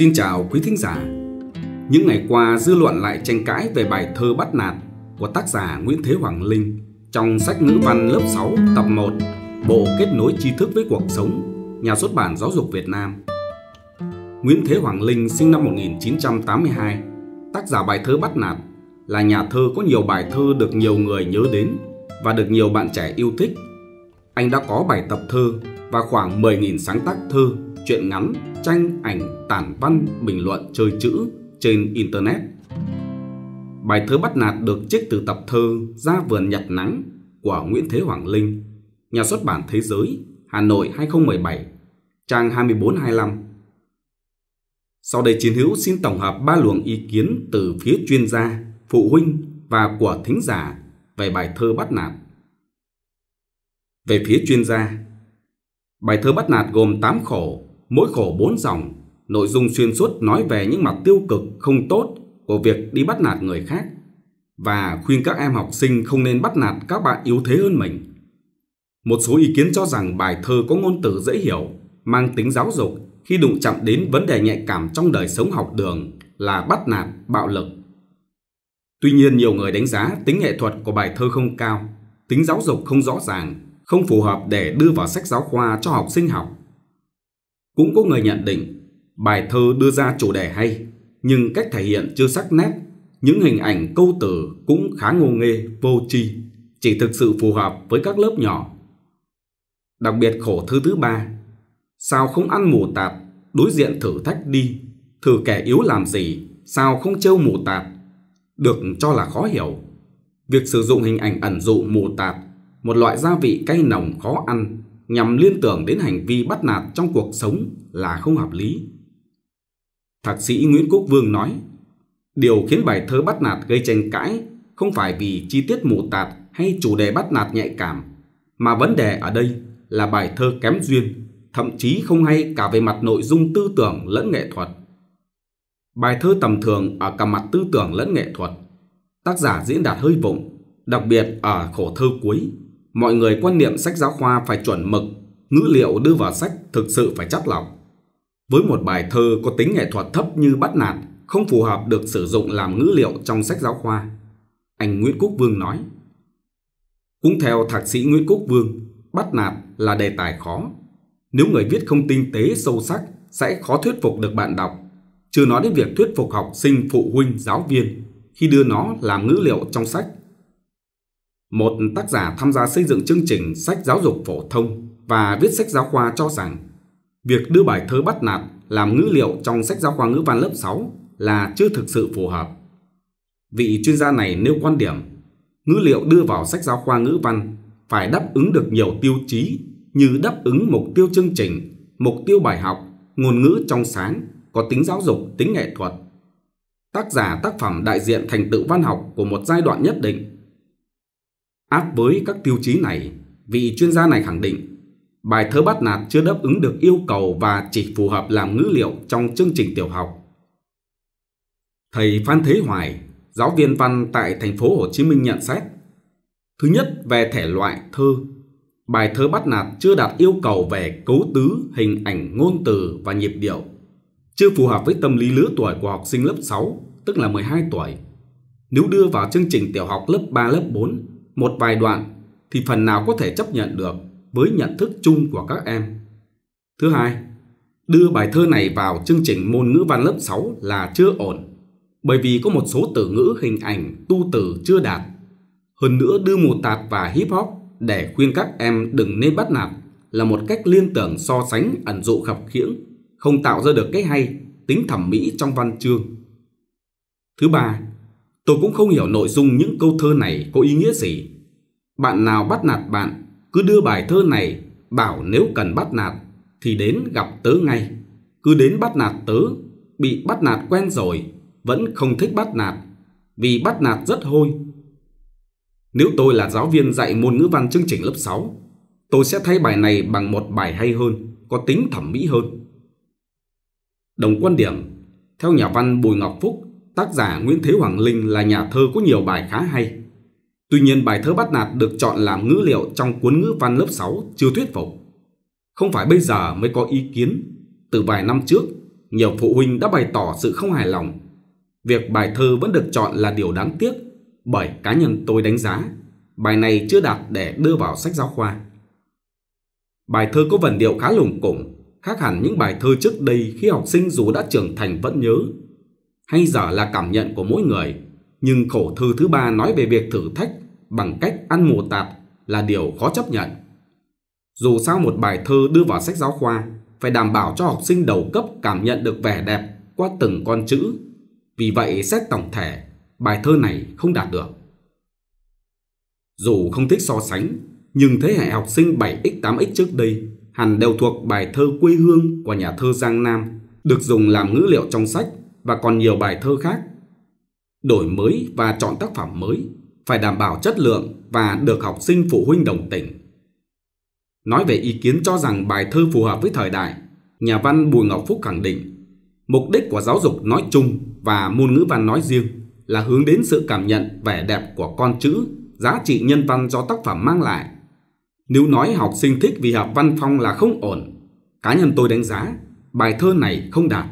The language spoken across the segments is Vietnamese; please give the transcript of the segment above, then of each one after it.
Xin chào quý thính giả. Những ngày qua dư luận lại tranh cãi về bài thơ bắt nạt của tác giả Nguyễn Thế Hoàng Linh trong sách ngữ văn lớp 6 tập 1 Bộ kết nối tri thức với cuộc sống, nhà xuất bản Giáo dục Việt Nam. Nguyễn Thế Hoàng Linh sinh năm 1982, tác giả bài thơ bắt nạt là nhà thơ có nhiều bài thơ được nhiều người nhớ đến và được nhiều bạn trẻ yêu thích. Anh đã có bài tập thơ và khoảng 10.000 sáng tác thơ truyện ngắn, tranh ảnh, tản văn, bình luận chơi chữ trên internet. Bài thơ bắt nạt được trích từ tập thơ Ra vườn nhặt nắng của Nguyễn Thế Hoàng Linh, nhà xuất bản Thế giới, Hà Nội 2017, trang 24-25. Sau đây Chiến Hữu xin tổng hợp ba luồng ý kiến từ phía chuyên gia, phụ huynh và của thính giả về bài thơ bắt nạt. Về phía chuyên gia, bài thơ bắt nạt gồm 8 khổ mỗi khổ bốn dòng, nội dung xuyên suốt nói về những mặt tiêu cực không tốt của việc đi bắt nạt người khác và khuyên các em học sinh không nên bắt nạt các bạn yếu thế hơn mình. Một số ý kiến cho rằng bài thơ có ngôn từ dễ hiểu, mang tính giáo dục khi đụng chạm đến vấn đề nhạy cảm trong đời sống học đường là bắt nạt, bạo lực. Tuy nhiên nhiều người đánh giá tính nghệ thuật của bài thơ không cao, tính giáo dục không rõ ràng, không phù hợp để đưa vào sách giáo khoa cho học sinh học. Cũng có người nhận định bài thơ đưa ra chủ đề hay, nhưng cách thể hiện chưa sắc nét, những hình ảnh câu từ cũng khá ngô nghê, vô tri, chỉ thực sự phù hợp với các lớp nhỏ. Đặc biệt khổ thư thứ ba, sao không ăn mù tạt, đối diện thử thách đi, thử kẻ yếu làm gì, sao không trêu mù tạt, được cho là khó hiểu. Việc sử dụng hình ảnh ẩn dụ mù tạt, một loại gia vị cay nồng khó ăn nhằm liên tưởng đến hành vi bắt nạt trong cuộc sống là không hợp lý. Thạc sĩ Nguyễn Quốc Vương nói, điều khiến bài thơ bắt nạt gây tranh cãi không phải vì chi tiết mù tạt hay chủ đề bắt nạt nhạy cảm, mà vấn đề ở đây là bài thơ kém duyên, thậm chí không hay cả về mặt nội dung tư tưởng lẫn nghệ thuật. Bài thơ tầm thường ở cả mặt tư tưởng lẫn nghệ thuật, tác giả diễn đạt hơi vụng, đặc biệt ở khổ thơ cuối mọi người quan niệm sách giáo khoa phải chuẩn mực, ngữ liệu đưa vào sách thực sự phải chắt lọc. Với một bài thơ có tính nghệ thuật thấp như bắt nạt, không phù hợp được sử dụng làm ngữ liệu trong sách giáo khoa. Anh Nguyễn Quốc Vương nói. Cũng theo thạc sĩ Nguyễn Quốc Vương, bắt nạt là đề tài khó. Nếu người viết không tinh tế sâu sắc sẽ khó thuyết phục được bạn đọc, chưa nói đến việc thuyết phục học sinh, phụ huynh, giáo viên khi đưa nó làm ngữ liệu trong sách một tác giả tham gia xây dựng chương trình sách giáo dục phổ thông và viết sách giáo khoa cho rằng việc đưa bài thơ bắt nạt làm ngữ liệu trong sách giáo khoa ngữ văn lớp 6 là chưa thực sự phù hợp. Vị chuyên gia này nêu quan điểm ngữ liệu đưa vào sách giáo khoa ngữ văn phải đáp ứng được nhiều tiêu chí như đáp ứng mục tiêu chương trình, mục tiêu bài học, ngôn ngữ trong sáng, có tính giáo dục, tính nghệ thuật. Tác giả tác phẩm đại diện thành tựu văn học của một giai đoạn nhất định Áp với các tiêu chí này, vị chuyên gia này khẳng định bài thơ bắt Nạt chưa đáp ứng được yêu cầu và chỉ phù hợp làm ngữ liệu trong chương trình tiểu học. Thầy Phan Thế Hoài, giáo viên văn tại thành phố Hồ Chí Minh nhận xét: Thứ nhất, về thể loại thơ, bài thơ bắt Nạt chưa đạt yêu cầu về cấu tứ, hình ảnh, ngôn từ và nhịp điệu, chưa phù hợp với tâm lý lứa tuổi của học sinh lớp 6, tức là 12 tuổi. Nếu đưa vào chương trình tiểu học lớp 3, lớp 4 một vài đoạn thì phần nào có thể chấp nhận được với nhận thức chung của các em. Thứ hai, đưa bài thơ này vào chương trình môn ngữ văn lớp 6 là chưa ổn, bởi vì có một số từ ngữ hình ảnh tu từ chưa đạt. Hơn nữa đưa mù tạt và hip hop để khuyên các em đừng nên bắt nạt là một cách liên tưởng so sánh ẩn dụ khập khiễng, không tạo ra được cái hay, tính thẩm mỹ trong văn chương. Thứ ba, Tôi cũng không hiểu nội dung những câu thơ này có ý nghĩa gì. Bạn nào bắt nạt bạn, cứ đưa bài thơ này, bảo nếu cần bắt nạt, thì đến gặp tớ ngay. Cứ đến bắt nạt tớ, bị bắt nạt quen rồi, vẫn không thích bắt nạt, vì bắt nạt rất hôi. Nếu tôi là giáo viên dạy môn ngữ văn chương trình lớp 6, tôi sẽ thay bài này bằng một bài hay hơn, có tính thẩm mỹ hơn. Đồng quan điểm, theo nhà văn Bùi Ngọc Phúc, tác giả Nguyễn Thế Hoàng Linh là nhà thơ có nhiều bài khá hay. Tuy nhiên bài thơ bắt nạt được chọn làm ngữ liệu trong cuốn ngữ văn lớp 6 chưa thuyết phục. Không phải bây giờ mới có ý kiến, từ vài năm trước, nhiều phụ huynh đã bày tỏ sự không hài lòng. Việc bài thơ vẫn được chọn là điều đáng tiếc, bởi cá nhân tôi đánh giá, bài này chưa đạt để đưa vào sách giáo khoa. Bài thơ có vần điệu khá lủng củng, khác hẳn những bài thơ trước đây khi học sinh dù đã trưởng thành vẫn nhớ hay giờ là cảm nhận của mỗi người, nhưng khổ thư thứ ba nói về việc thử thách bằng cách ăn mù tạt là điều khó chấp nhận. Dù sao một bài thơ đưa vào sách giáo khoa phải đảm bảo cho học sinh đầu cấp cảm nhận được vẻ đẹp qua từng con chữ. Vì vậy xét tổng thể, bài thơ này không đạt được. Dù không thích so sánh, nhưng thế hệ học sinh 7x 8x trước đây hẳn đều thuộc bài thơ quê hương của nhà thơ Giang Nam được dùng làm ngữ liệu trong sách và còn nhiều bài thơ khác. Đổi mới và chọn tác phẩm mới phải đảm bảo chất lượng và được học sinh phụ huynh đồng tình. Nói về ý kiến cho rằng bài thơ phù hợp với thời đại, nhà văn Bùi Ngọc Phúc khẳng định, mục đích của giáo dục nói chung và môn ngữ văn nói riêng là hướng đến sự cảm nhận vẻ đẹp của con chữ, giá trị nhân văn do tác phẩm mang lại. Nếu nói học sinh thích vì học văn phong là không ổn, cá nhân tôi đánh giá bài thơ này không đạt.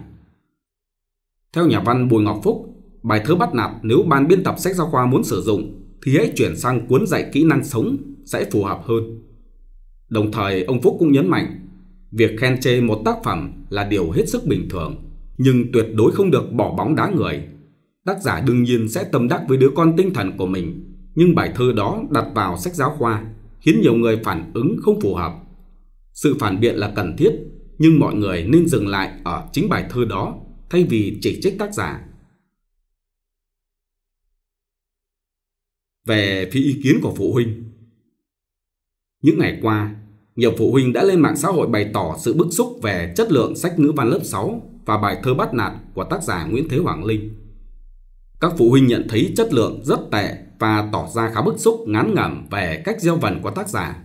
Theo nhà văn Bùi Ngọc Phúc, bài thơ bắt nạt nếu ban biên tập sách giáo khoa muốn sử dụng thì hãy chuyển sang cuốn dạy kỹ năng sống sẽ phù hợp hơn. Đồng thời, ông Phúc cũng nhấn mạnh, việc khen chê một tác phẩm là điều hết sức bình thường, nhưng tuyệt đối không được bỏ bóng đá người. Tác giả đương nhiên sẽ tâm đắc với đứa con tinh thần của mình, nhưng bài thơ đó đặt vào sách giáo khoa khiến nhiều người phản ứng không phù hợp. Sự phản biện là cần thiết, nhưng mọi người nên dừng lại ở chính bài thơ đó thay vì chỉ trích tác giả. Về phía ý kiến của phụ huynh Những ngày qua, nhiều phụ huynh đã lên mạng xã hội bày tỏ sự bức xúc về chất lượng sách ngữ văn lớp 6 và bài thơ bắt nạt của tác giả Nguyễn Thế Hoàng Linh. Các phụ huynh nhận thấy chất lượng rất tệ và tỏ ra khá bức xúc ngán ngẩm về cách gieo vần của tác giả.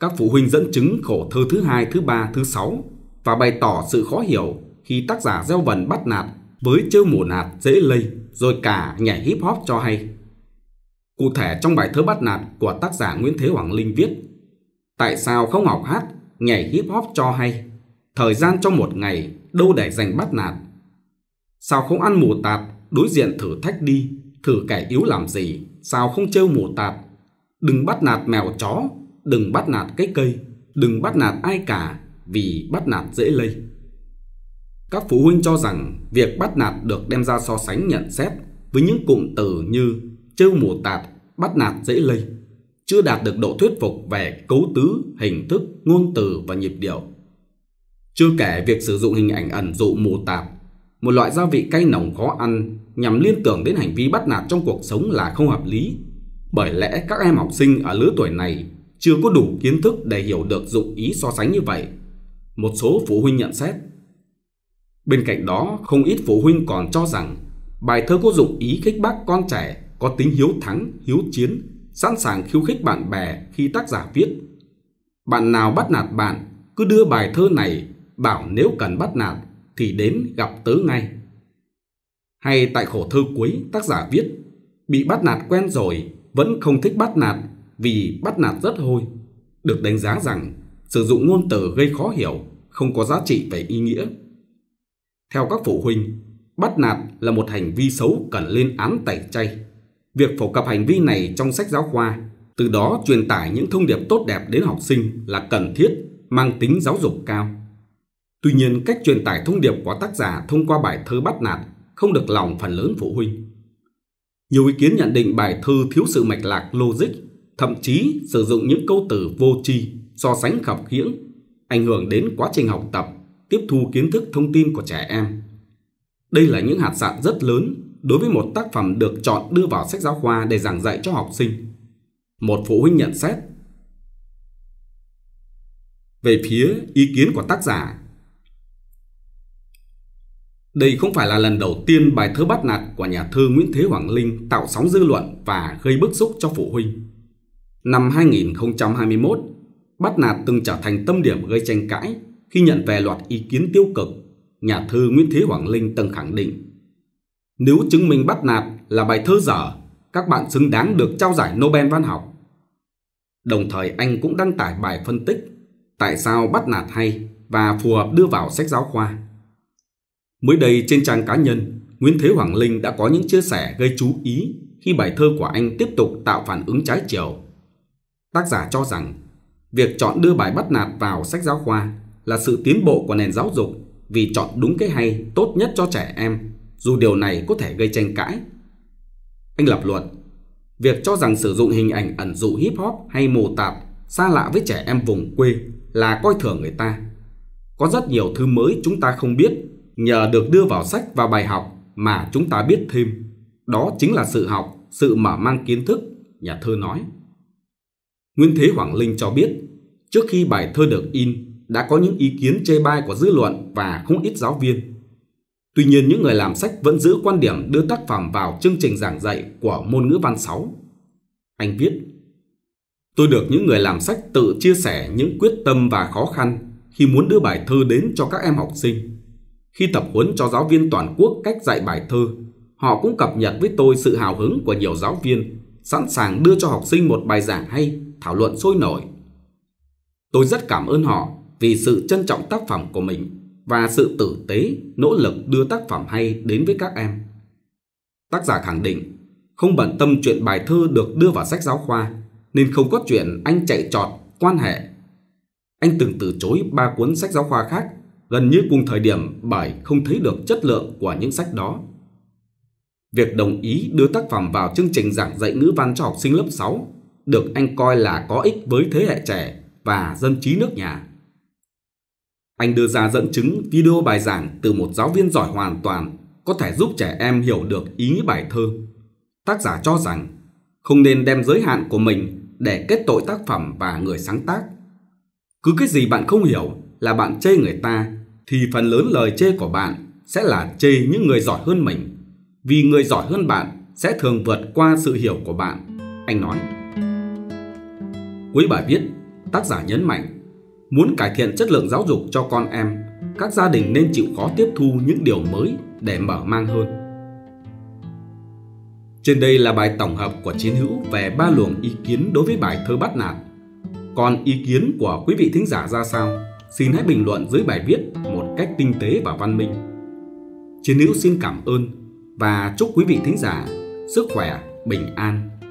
Các phụ huynh dẫn chứng khổ thơ thứ hai, thứ ba, thứ sáu và bày tỏ sự khó hiểu khi tác giả gieo vần bắt nạt với chơi mổ nạt dễ lây rồi cả nhảy hip hop cho hay. Cụ thể trong bài thơ bắt nạt của tác giả Nguyễn Thế Hoàng Linh viết Tại sao không học hát, nhảy hip hop cho hay? Thời gian trong một ngày đâu để dành bắt nạt? Sao không ăn mù tạt, đối diện thử thách đi, thử kẻ yếu làm gì, sao không trêu mù tạt? Đừng bắt nạt mèo chó, đừng bắt nạt cái cây, đừng bắt nạt ai cả, vì bắt nạt dễ lây. Các phụ huynh cho rằng việc bắt nạt được đem ra so sánh nhận xét với những cụm từ như trêu mù tạt, bắt nạt dễ lây, chưa đạt được độ thuyết phục về cấu tứ, hình thức, ngôn từ và nhịp điệu. Chưa kể việc sử dụng hình ảnh ẩn dụ mù tạt, một loại gia vị cay nồng khó ăn nhằm liên tưởng đến hành vi bắt nạt trong cuộc sống là không hợp lý. Bởi lẽ các em học sinh ở lứa tuổi này chưa có đủ kiến thức để hiểu được dụng ý so sánh như vậy. Một số phụ huynh nhận xét Bên cạnh đó, không ít phụ huynh còn cho rằng bài thơ có dụng ý khích bác con trẻ có tính hiếu thắng, hiếu chiến, sẵn sàng khiêu khích bạn bè khi tác giả viết. Bạn nào bắt nạt bạn, cứ đưa bài thơ này bảo nếu cần bắt nạt thì đến gặp tớ ngay. Hay tại khổ thơ cuối tác giả viết Bị bắt nạt quen rồi vẫn không thích bắt nạt vì bắt nạt rất hôi. Được đánh giá rằng sử dụng ngôn từ gây khó hiểu, không có giá trị về ý nghĩa theo các phụ huynh, bắt nạt là một hành vi xấu cần lên án tẩy chay. Việc phổ cập hành vi này trong sách giáo khoa, từ đó truyền tải những thông điệp tốt đẹp đến học sinh là cần thiết, mang tính giáo dục cao. Tuy nhiên, cách truyền tải thông điệp của tác giả thông qua bài thơ bắt nạt không được lòng phần lớn phụ huynh. Nhiều ý kiến nhận định bài thơ thiếu sự mạch lạc logic, thậm chí sử dụng những câu từ vô tri, so sánh khập khiễng, ảnh hưởng đến quá trình học tập tiếp thu kiến thức thông tin của trẻ em. Đây là những hạt sạn rất lớn đối với một tác phẩm được chọn đưa vào sách giáo khoa để giảng dạy cho học sinh. Một phụ huynh nhận xét về phía ý kiến của tác giả. Đây không phải là lần đầu tiên bài thơ bắt nạt của nhà thơ Nguyễn Thế Hoàng Linh tạo sóng dư luận và gây bức xúc cho phụ huynh. Năm 2021, bắt nạt từng trở thành tâm điểm gây tranh cãi khi nhận về loạt ý kiến tiêu cực, nhà thơ Nguyễn Thế Hoàng Linh từng khẳng định Nếu chứng minh bắt nạt là bài thơ dở, các bạn xứng đáng được trao giải Nobel văn học. Đồng thời anh cũng đăng tải bài phân tích Tại sao bắt nạt hay và phù hợp đưa vào sách giáo khoa. Mới đây trên trang cá nhân, Nguyễn Thế Hoàng Linh đã có những chia sẻ gây chú ý khi bài thơ của anh tiếp tục tạo phản ứng trái chiều. Tác giả cho rằng, việc chọn đưa bài bắt nạt vào sách giáo khoa là sự tiến bộ của nền giáo dục vì chọn đúng cái hay tốt nhất cho trẻ em, dù điều này có thể gây tranh cãi. Anh lập luận, việc cho rằng sử dụng hình ảnh ẩn dụ hip hop hay mồ tạp xa lạ với trẻ em vùng quê là coi thường người ta. Có rất nhiều thứ mới chúng ta không biết nhờ được đưa vào sách và bài học mà chúng ta biết thêm. Đó chính là sự học, sự mở mang kiến thức, nhà thơ nói. Nguyên Thế Hoàng Linh cho biết, trước khi bài thơ được in, đã có những ý kiến chê bai của dư luận và không ít giáo viên. Tuy nhiên những người làm sách vẫn giữ quan điểm đưa tác phẩm vào chương trình giảng dạy của môn ngữ văn 6. Anh viết, Tôi được những người làm sách tự chia sẻ những quyết tâm và khó khăn khi muốn đưa bài thơ đến cho các em học sinh. Khi tập huấn cho giáo viên toàn quốc cách dạy bài thơ, họ cũng cập nhật với tôi sự hào hứng của nhiều giáo viên, sẵn sàng đưa cho học sinh một bài giảng hay, thảo luận sôi nổi. Tôi rất cảm ơn họ vì sự trân trọng tác phẩm của mình và sự tử tế, nỗ lực đưa tác phẩm hay đến với các em. Tác giả khẳng định, không bận tâm chuyện bài thơ được đưa vào sách giáo khoa, nên không có chuyện anh chạy trọt, quan hệ. Anh từng từ chối ba cuốn sách giáo khoa khác gần như cùng thời điểm bởi không thấy được chất lượng của những sách đó. Việc đồng ý đưa tác phẩm vào chương trình giảng dạy ngữ văn cho học sinh lớp 6 được anh coi là có ích với thế hệ trẻ và dân trí nước nhà. Anh đưa ra dẫn chứng video bài giảng từ một giáo viên giỏi hoàn toàn có thể giúp trẻ em hiểu được ý nghĩa bài thơ. Tác giả cho rằng không nên đem giới hạn của mình để kết tội tác phẩm và người sáng tác. Cứ cái gì bạn không hiểu là bạn chê người ta thì phần lớn lời chê của bạn sẽ là chê những người giỏi hơn mình. Vì người giỏi hơn bạn sẽ thường vượt qua sự hiểu của bạn, anh nói. Cuối bài viết, tác giả nhấn mạnh Muốn cải thiện chất lượng giáo dục cho con em, các gia đình nên chịu khó tiếp thu những điều mới để mở mang hơn. Trên đây là bài tổng hợp của Chiến Hữu về ba luồng ý kiến đối với bài thơ bắt Nạt. Còn ý kiến của quý vị thính giả ra sao? Xin hãy bình luận dưới bài viết một cách tinh tế và văn minh. Chiến Hữu xin cảm ơn và chúc quý vị thính giả sức khỏe, bình an